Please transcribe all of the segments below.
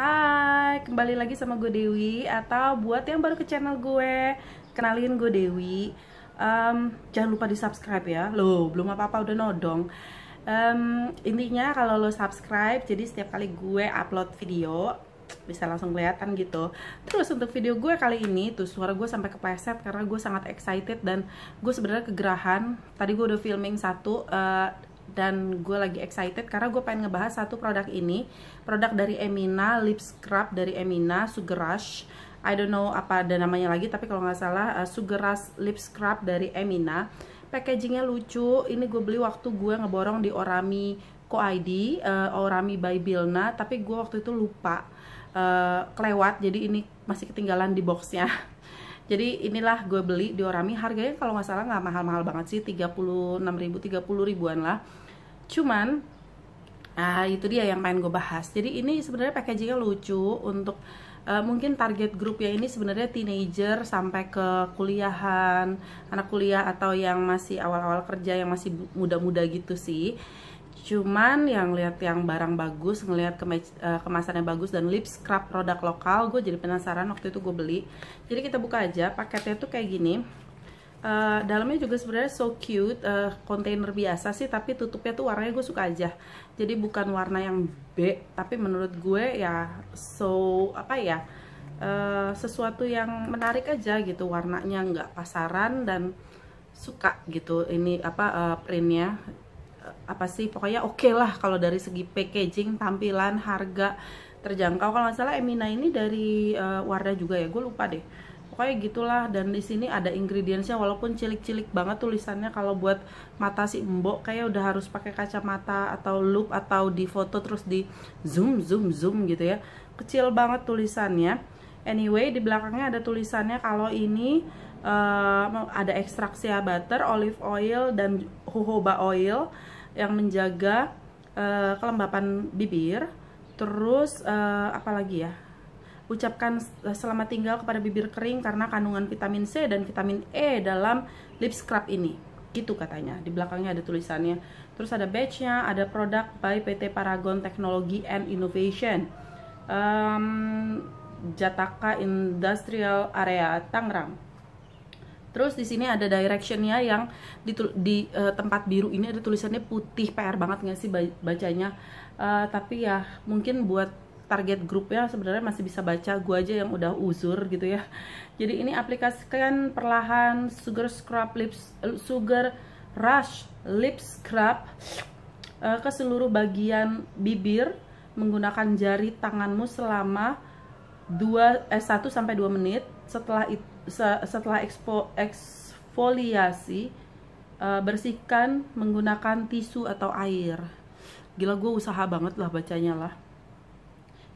Hai, kembali lagi sama gue Dewi Atau buat yang baru ke channel gue Kenalin gue Dewi um, Jangan lupa di subscribe ya Loh, belum apa-apa udah nodong um, Intinya kalau lo subscribe Jadi setiap kali gue upload video bisa langsung kelihatan gitu terus untuk video gue kali ini tuh suara gue sampai kepleset karena gue sangat excited dan gue sebenarnya kegerahan tadi gue udah filming satu uh, dan gue lagi excited karena gue pengen ngebahas satu produk ini produk dari Emina lip scrub dari Emina Sugar Rush I don't know apa ada namanya lagi tapi kalau nggak salah uh, eh, Sugar Rush lip scrub dari Emina packagingnya lucu ini gue beli waktu gue ngeborong di Orami Co ID uh, eh, Orami by Bilna tapi gue waktu itu lupa uh, kelewat jadi ini masih ketinggalan di boxnya jadi inilah gue beli di Orami harganya kalau nggak salah nggak mahal-mahal banget sih 36 ribu 30 ribuan lah cuman nah itu dia yang pengen gue bahas jadi ini sebenarnya packagingnya lucu untuk uh, mungkin target grup ya ini sebenarnya teenager sampai ke kuliahan anak kuliah atau yang masih awal-awal kerja yang masih muda-muda gitu sih cuman yang lihat yang barang bagus ngelihat eh, kemasannya bagus dan lip scrub produk lokal gue jadi penasaran waktu itu gue beli jadi kita buka aja paketnya tuh kayak gini Uh, dalamnya juga sebenarnya so cute eh, kontainer uh, biasa sih tapi tutupnya tuh warnanya gue suka aja jadi bukan warna yang B tapi menurut gue ya so apa ya uh, sesuatu yang menarik aja gitu warnanya nggak pasaran dan suka gitu ini apa uh, printnya uh, apa sih pokoknya oke okay lah kalau dari segi packaging tampilan harga terjangkau kalau nggak salah Emina ini dari uh, Wardah juga ya gue lupa deh pokoknya gitulah dan di sini ada ingredientsnya walaupun cilik-cilik banget tulisannya kalau buat mata si embok kayak udah harus pakai kacamata atau loop atau di foto terus di zoom zoom zoom gitu ya kecil banget tulisannya anyway di belakangnya ada tulisannya kalau ini uh, ada ekstrak sea ya, butter olive oil dan jojoba oil yang menjaga uh, kelembapan bibir terus uh, apa lagi ya ucapkan selamat tinggal kepada bibir kering karena kandungan vitamin C dan vitamin E dalam lip scrub ini gitu katanya di belakangnya ada tulisannya terus ada badge-nya ada produk by PT Paragon Technology and Innovation um, Jataka Industrial Area Tangerang terus di sini ada directionnya yang di, di uh, eh, tempat biru ini ada tulisannya putih PR banget nggak sih bacanya uh, tapi ya mungkin buat target grupnya sebenarnya masih bisa baca gue aja yang udah uzur gitu ya jadi ini aplikasikan perlahan sugar scrub lips sugar rush lip scrub eh, ke seluruh bagian bibir menggunakan jari tanganmu selama 2 eh 1 sampai 2 menit setelah setelah expo, eksfoliasi eh, bersihkan menggunakan tisu atau air gila gue usaha banget lah bacanya lah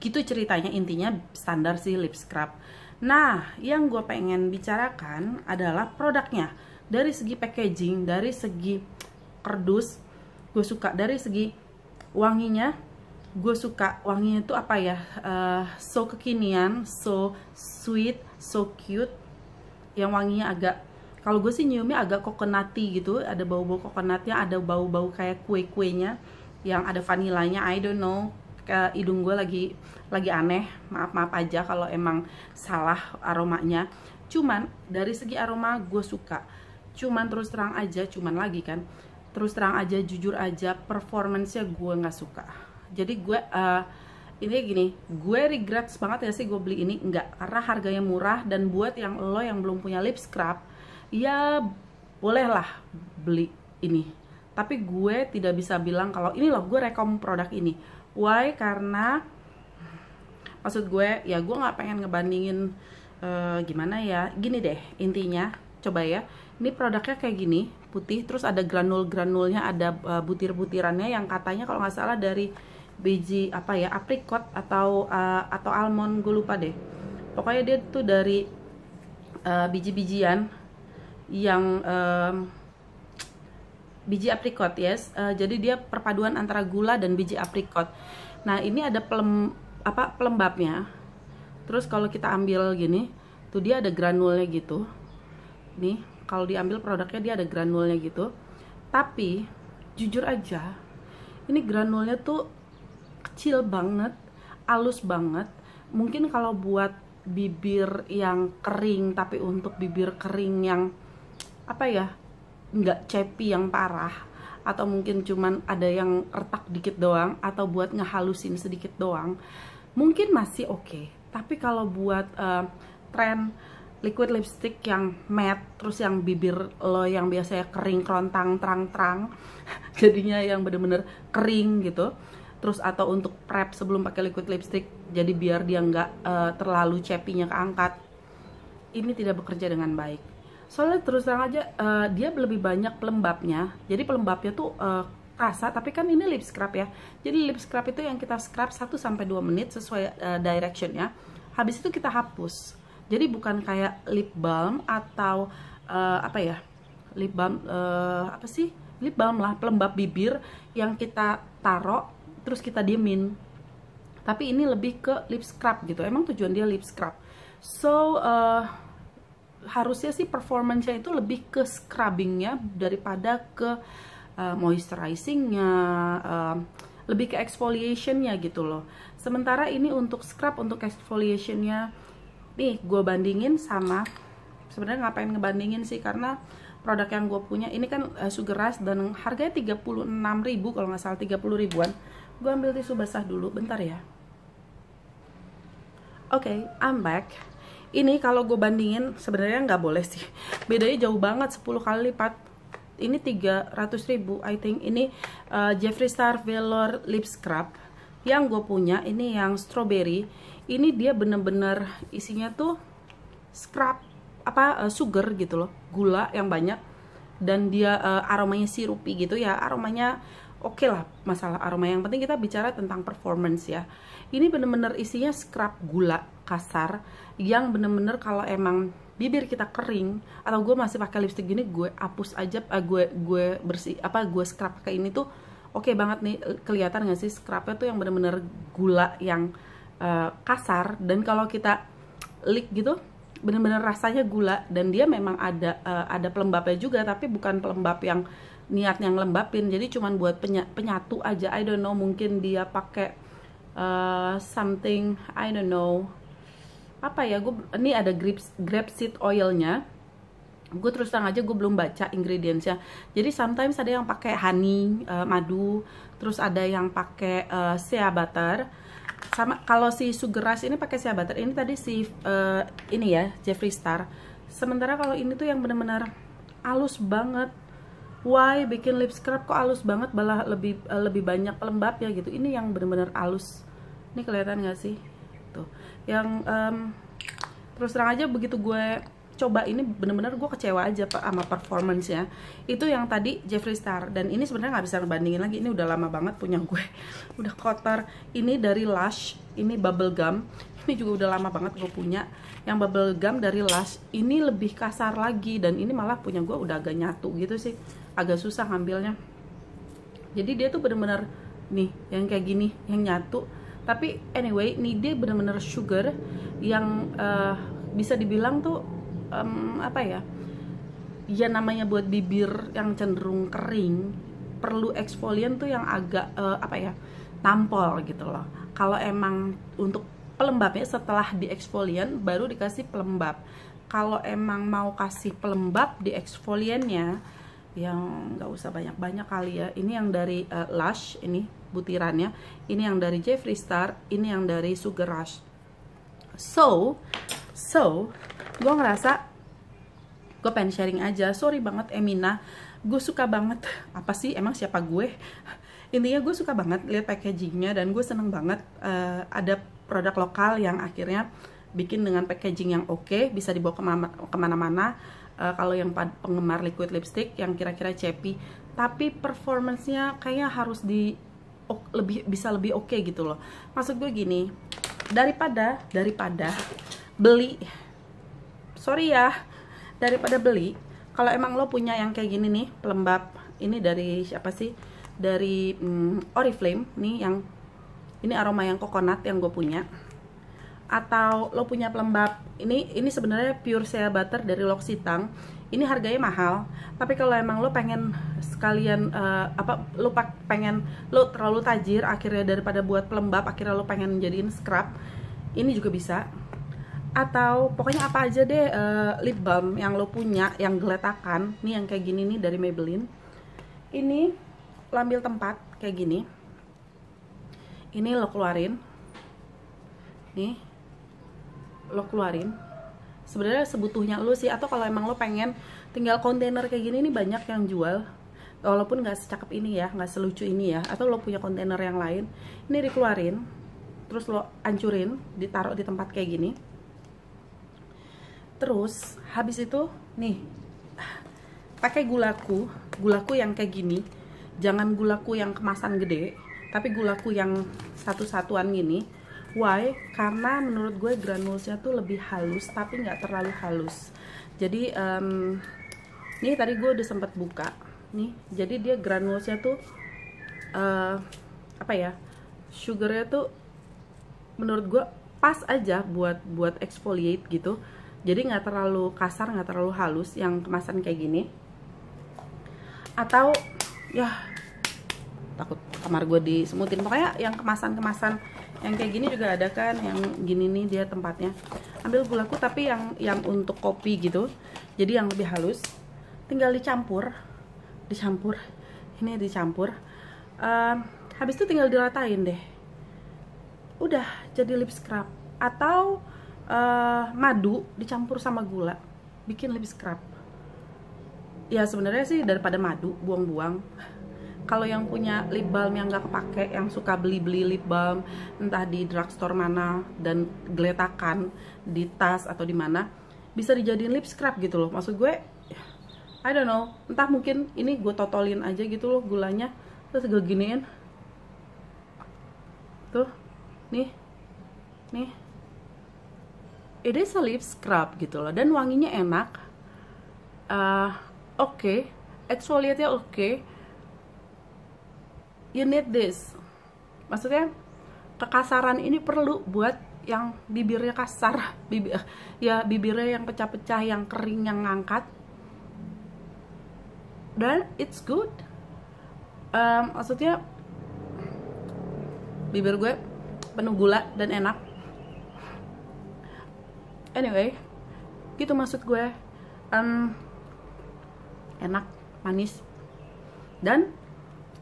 gitu ceritanya intinya standar si lip scrub nah yang gue pengen bicarakan adalah produknya dari segi packaging dari segi kerdus gue suka dari segi wanginya gue suka wanginya itu apa ya uh, so kekinian so sweet so cute yang wanginya agak kalau gue sih nyiumnya agak coconutty gitu ada bau-bau coconutnya ada bau-bau kayak kue-kuenya yang ada vanilanya I don't know uh, hidung gue lagi lagi aneh maaf maaf aja kalau emang salah aromanya cuman dari segi aroma gue suka cuman terus terang aja cuman lagi kan terus terang aja jujur aja performancenya gue nggak suka jadi gue uh, ini gini gue regret banget ya sih gue beli ini enggak karena harganya murah dan buat yang lo yang belum punya lip scrub ya bolehlah beli ini tapi gue tidak bisa bilang kalau ini loh gue rekom produk ini why karena maksud gue ya gue nggak pengen ngebandingin uh, gimana ya gini deh intinya coba ya ini produknya kayak gini putih terus ada granul-granulnya ada uh, butir-butirannya yang katanya kalau nggak salah dari biji apa ya apricot atau uh, atau almond gue lupa deh pokoknya dia tuh dari uh, biji-bijian yang uh, biji aprikot yes uh, jadi dia perpaduan antara gula dan biji aprikot nah ini ada pelem apa pelembabnya terus kalau kita ambil gini tuh dia ada granulnya gitu nih kalau diambil produknya dia ada granulnya gitu tapi jujur aja ini granulnya tuh kecil banget halus banget mungkin kalau buat bibir yang kering tapi untuk bibir kering yang apa ya nggak cepi yang parah atau mungkin cuman ada yang retak dikit doang atau buat ngehalusin sedikit doang mungkin masih oke okay. tapi kalau buat uh, tren liquid lipstick yang matte terus yang bibir lo yang biasanya kering kerontang terang-terang jadinya yang bener-bener kering gitu terus atau untuk prep sebelum pakai liquid lipstick jadi biar dia nggak uh, terlalu cepinya keangkat ini tidak bekerja dengan baik soalnya terus terang aja uh, dia lebih banyak pelembabnya jadi pelembabnya tuh uh, kerasa tapi kan ini lip scrub ya jadi lip scrub itu yang kita scrub 1 sampai 2 menit sesuai uh, direction ya habis itu kita hapus jadi bukan kayak lip balm atau uh, apa ya lip balm uh, apa sih lip balm lah pelembab bibir yang kita taruh terus kita diemin tapi ini lebih ke lip scrub gitu emang tujuan dia lip scrub so uh, harusnya sih performance itu lebih ke scrubbingnya daripada ke uh, moisturizingnya uh, lebih ke exfoliationnya gitu loh sementara ini untuk scrub untuk exfoliationnya nih gue bandingin sama sebenarnya ngapain ngebandingin sih karena produk yang gue punya ini kan uh, sugar rush dan harganya 36.000 kalau nggak salah 30 ribuan gue ambil tisu basah dulu bentar ya oke okay, I'm back ini kalau gue bandingin sebenarnya nggak boleh sih bedanya jauh banget 10 kali lipat ini 300 ribu I think ini uh, Jeffree Star Velour Lip Scrub yang gue punya ini yang strawberry ini dia bener-bener isinya tuh scrub apa uh, sugar gitu loh gula yang banyak dan dia uh, aromanya sirupi gitu ya aromanya oke okay lah masalah aroma yang penting kita bicara tentang performance ya ini bener-bener isinya scrub gula kasar yang bener-bener kalau emang bibir kita kering atau gue masih pakai lipstick gini gue hapus aja uh, eh, gue gue bersih apa gue scrub pakai ini tuh oke okay banget nih kelihatan gak sih scrubnya tuh yang bener-bener gula yang uh, kasar dan kalau kita lick gitu bener-bener rasanya gula dan dia memang ada uh, ada pelembabnya juga tapi bukan pelembab yang niat yang lembabin jadi cuman buat penyatu aja I don't know mungkin dia pakai uh, something I don't know apa ya gue ini ada grapes seed oilnya gue terus terang aja gue belum baca ingredientsnya jadi sometimes ada yang pakai honey uh, madu terus ada yang pakai uh, sea butter sama kalau si sugar rush ini pakai sea butter ini tadi si uh, ini ya Jeffree Star sementara kalau ini tuh yang benar-benar halus banget why bikin lip scrub kok halus banget malah lebih uh, lebih banyak lembab ya gitu ini yang benar-benar halus ini kelihatan gak sih tuh yang um, terus terang aja begitu gue coba ini bener-bener gue kecewa aja pak sama performance ya itu yang tadi Jeffree Star dan ini sebenarnya nggak bisa ngebandingin lagi ini udah lama banget punya gue udah kotor ini dari Lush ini bubble gum ini juga udah lama banget gue punya yang bubble gum dari Lush ini lebih kasar lagi dan ini malah punya gue udah agak nyatu gitu sih agak susah ngambilnya jadi dia tuh bener-bener nih yang kayak gini yang nyatu tapi anyway ini dia bener-bener sugar yang uh, bisa dibilang tuh um, apa ya ya namanya buat bibir yang cenderung kering perlu eksfolian tuh yang agak uh, apa ya tampol gitu loh kalau emang untuk pelembabnya setelah di eksfolian baru dikasih pelembab kalau emang mau kasih pelembab di eksfoliannya yang nggak usah banyak-banyak kali ya ini yang dari uh, Lush ini butirannya ini yang dari Jeffree Star ini yang dari Sugar Rush so so gue ngerasa gue pengen sharing aja sorry banget Emina gue suka banget apa sih emang siapa gue intinya gue suka banget lihat packagingnya dan gue seneng banget uh, ada produk lokal yang akhirnya bikin dengan packaging yang oke okay, bisa dibawa kemana-mana uh, kalau yang penggemar liquid lipstick yang kira-kira cepi tapi performancenya kayaknya harus di lebih bisa lebih oke okay gitu loh maksud gue gini daripada daripada beli sorry ya daripada beli kalau emang lo punya yang kayak gini nih pelembab ini dari siapa sih dari mm, Oriflame nih yang ini aroma yang coconut yang gue punya atau lo punya pelembab ini ini sebenarnya pure Shea butter dari L'Occitane ini harganya mahal tapi kalau emang lo pengen sekalian uh, apa lo pengen lo terlalu tajir akhirnya daripada buat pelembab akhirnya lo pengen jadiin scrub ini juga bisa atau pokoknya apa aja deh uh, lip balm yang lo punya yang geletakan nih yang kayak gini nih dari Maybelline ini lambil tempat kayak gini ini lo keluarin nih lo keluarin sebenarnya sebutuhnya lo sih atau kalau emang lo pengen tinggal kontainer kayak gini nih banyak yang jual walaupun nggak secakep ini ya nggak selucu ini ya atau lo punya kontainer yang lain ini dikeluarin terus lo ancurin ditaruh di tempat kayak gini terus habis itu nih pakai gulaku gulaku yang kayak gini jangan gulaku yang kemasan gede tapi gulaku yang satu-satuan gini why karena menurut gue granulnya tuh lebih halus tapi nggak terlalu halus jadi um, nih tadi gue udah sempet buka nih jadi dia granulnya tuh uh, apa ya sugarnya tuh menurut gue pas aja buat buat exfoliate gitu jadi nggak terlalu kasar nggak terlalu halus yang kemasan kayak gini atau ya takut kamar gue disemutin pokoknya yang kemasan-kemasan yang kayak gini juga ada kan yang gini nih dia tempatnya ambil gulaku tapi yang yang untuk kopi gitu jadi yang lebih halus tinggal dicampur dicampur ini dicampur um, habis itu tinggal diratain deh udah jadi lip scrub atau uh, madu dicampur sama gula bikin lebih scrub ya sebenarnya sih daripada madu buang-buang kalau yang punya lip balm yang nggak kepake yang suka beli-beli lip balm entah di drugstore mana dan geletakan di tas atau di mana bisa dijadiin lip scrub gitu loh maksud gue I don't know entah mungkin ini gue totolin aja gitu loh gulanya terus gue giniin tuh nih nih it is a lip scrub gitu loh dan wanginya enak uh, oke okay. exfoliate oke okay. you need this maksudnya kekasaran ini perlu buat yang bibirnya kasar bibir ya bibirnya yang pecah-pecah yang kering yang ngangkat dan it's good um, maksudnya bibir gue penuh gula dan enak anyway gitu maksud gue um, enak manis dan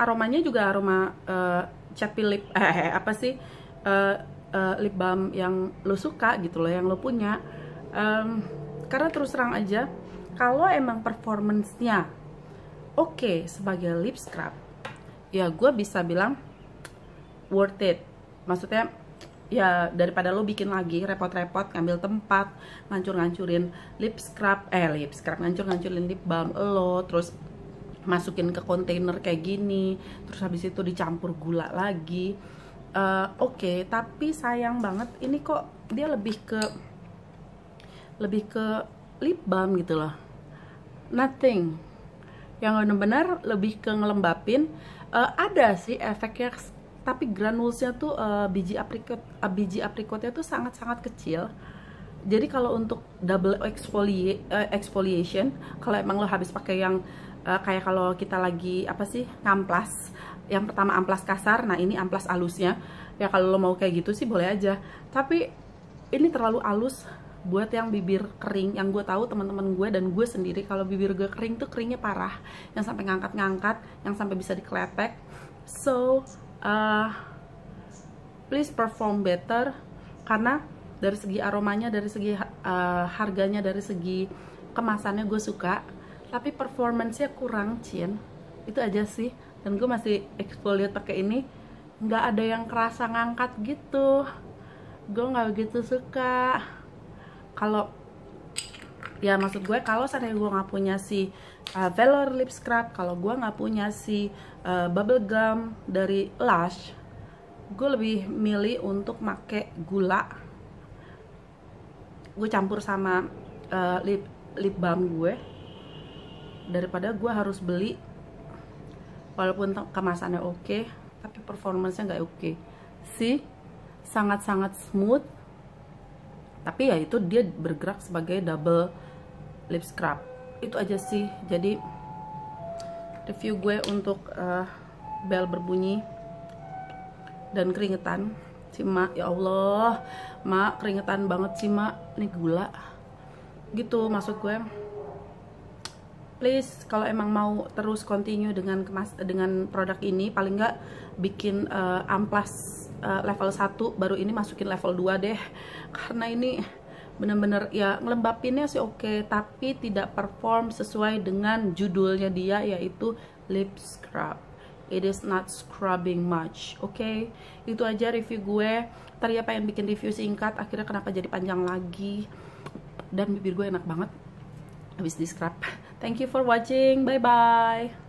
aromanya juga aroma uh, chappy lip eh, apa sih uh, uh, lip balm yang lo suka gitu loh yang lo punya um, karena terus terang aja kalau emang performancenya oke okay, sebagai lip scrub ya gue bisa bilang worth it maksudnya ya daripada lo bikin lagi repot-repot ngambil tempat ngancur-ngancurin lip scrub eh lip scrub ngancur-ngancurin lip balm lo terus masukin ke kontainer kayak gini terus habis itu dicampur gula lagi uh, oke okay, tapi sayang banget ini kok dia lebih ke lebih ke lip balm gitu loh nothing yang benar-benar lebih ke ngelembapin uh, ada sih efeknya tapi granulesnya tuh uh, biji aprikot uh, biji aprikotnya tuh sangat-sangat kecil jadi kalau untuk double exfoli uh, exfoliation kalau emang lo habis pakai yang uh, kayak kalau kita lagi apa sih amplas, yang pertama amplas kasar nah ini amplas alusnya ya kalau lo mau kayak gitu sih boleh aja tapi ini terlalu alus buat yang bibir kering yang gue tahu teman-teman gue dan gue sendiri kalau bibir gue kering tuh keringnya parah yang sampai ngangkat-ngangkat yang sampai bisa dikletek so uh, please perform better karena dari segi aromanya dari segi uh, harganya dari segi kemasannya gue suka tapi performancenya kurang cien itu aja sih dan gue masih exfoliate pakai ini nggak ada yang kerasa ngangkat gitu gue nggak begitu suka kalau ya maksud gue kalau seandainya gue nggak punya si uh, Velour lip scrub kalau gue nggak punya si uh, bubble gum dari Lush gue lebih milih untuk make gula gue campur sama uh, lip lip balm gue daripada gue harus beli walaupun kemasannya oke okay, tapi performancenya nggak oke okay. sih sangat-sangat smooth tapi ya itu dia bergerak sebagai double lip scrub itu aja sih jadi review gue untuk uh, bel berbunyi dan keringetan si ya Allah mak keringetan banget sih mak ini gula gitu maksud gue please kalau emang mau terus continue dengan kemas dengan produk ini paling nggak bikin uh, amplas Eh, level 1 baru ini masukin level 2 deh karena ini bener-bener ya ngelembapinnya sih oke okay, tapi tidak perform sesuai dengan judulnya dia yaitu lip scrub it is not scrubbing much oke okay? itu aja review gue tadi apa ya, yang bikin review singkat akhirnya kenapa jadi panjang lagi dan bibir gue enak banget habis di scrub thank you for watching bye bye